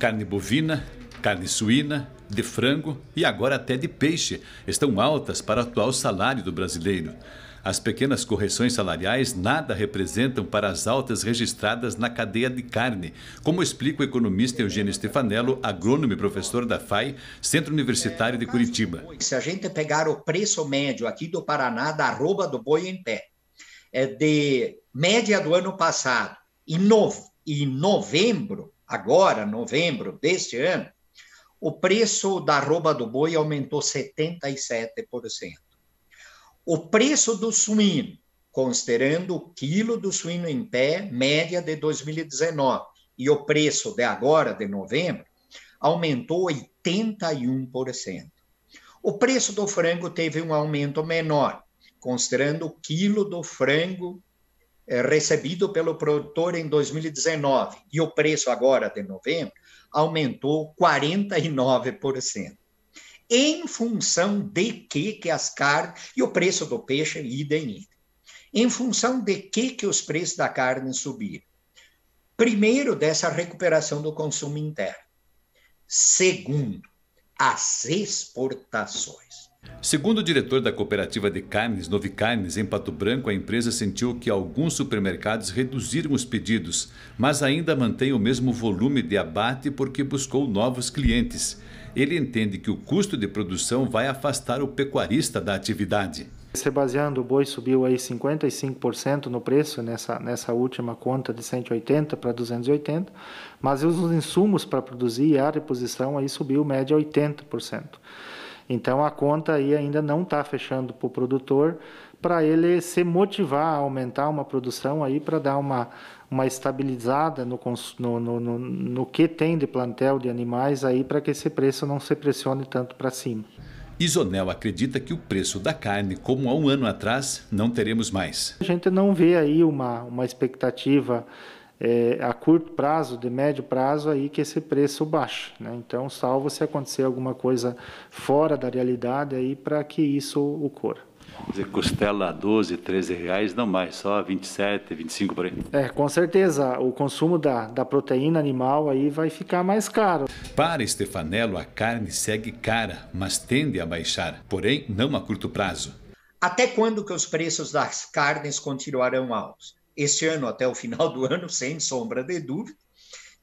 carne bovina, carne suína, de frango e agora até de peixe estão altas para o atual salário do brasileiro. As pequenas correções salariais nada representam para as altas registradas na cadeia de carne, como explica o economista Eugênio Stefanello, agrônomo e professor da FAI, Centro Universitário de Curitiba. Se a gente pegar o preço médio aqui do Paraná da arroba do boi em pé, é de média do ano passado e, no, e novembro, agora, novembro deste ano, o preço da arroba do boi aumentou 77%. O preço do suíno, considerando o quilo do suíno em pé, média de 2019, e o preço de agora, de novembro, aumentou 81%. O preço do frango teve um aumento menor, considerando o quilo do frango é, recebido pelo produtor em 2019 e o preço agora de novembro aumentou 49%. Em função de que, que as carnes e o preço do peixe idem idem. Em função de que que os preços da carne subiram? Primeiro, dessa recuperação do consumo interno. Segundo, as exportações. Segundo o diretor da cooperativa de carnes, Novi Carnes, em Pato Branco, a empresa sentiu que alguns supermercados reduziram os pedidos, mas ainda mantém o mesmo volume de abate porque buscou novos clientes. Ele entende que o custo de produção vai afastar o pecuarista da atividade. Se baseando, o boi subiu aí 55% no preço nessa, nessa última conta de 180 para 280, mas os insumos para produzir e a reposição aí subiu média 80%. Então a conta aí ainda não está fechando para o produtor, para ele se motivar a aumentar uma produção aí para dar uma, uma estabilizada no, no, no, no que tem de plantel de animais aí para que esse preço não se pressione tanto para cima. Isonel acredita que o preço da carne, como há um ano atrás, não teremos mais. A gente não vê aí uma, uma expectativa é, a curto prazo, de médio prazo, aí que esse preço baixa. Né? Então, salvo se acontecer alguma coisa fora da realidade aí para que isso ocorra. Quer dizer, costela a 12, 13 reais, não mais, só 27, 25 por aí. É, com certeza, o consumo da, da proteína animal aí vai ficar mais caro. Para Stefanello, a carne segue cara, mas tende a baixar, porém não a curto prazo. Até quando que os preços das carnes continuarão altos? esse ano até o final do ano, sem sombra de dúvida.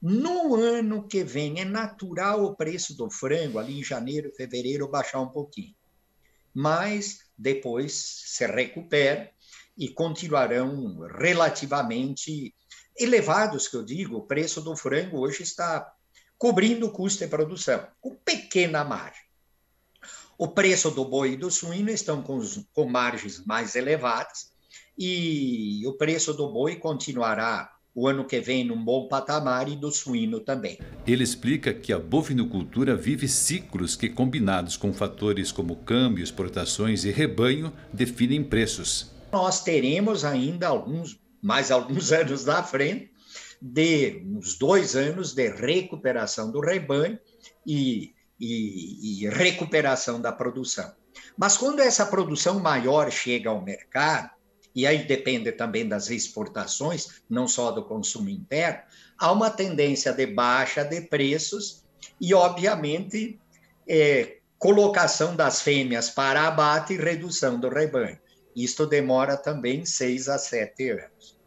No ano que vem, é natural o preço do frango, ali em janeiro, fevereiro, baixar um pouquinho. Mas depois se recupera e continuarão relativamente elevados, que eu digo. O preço do frango hoje está cobrindo o custo de produção, com pequena margem. O preço do boi e do suíno estão com, com margens mais elevadas, e o preço do boi continuará o ano que vem num bom patamar e do suíno também. Ele explica que a bovinocultura vive ciclos que, combinados com fatores como câmbio, exportações e rebanho, definem preços. Nós teremos ainda alguns, mais alguns anos na frente, de uns dois anos de recuperação do rebanho e, e, e recuperação da produção. Mas quando essa produção maior chega ao mercado, e aí depende também das exportações, não só do consumo interno, há uma tendência de baixa de preços e, obviamente, é, colocação das fêmeas para abate e redução do rebanho. Isto demora também seis a sete anos.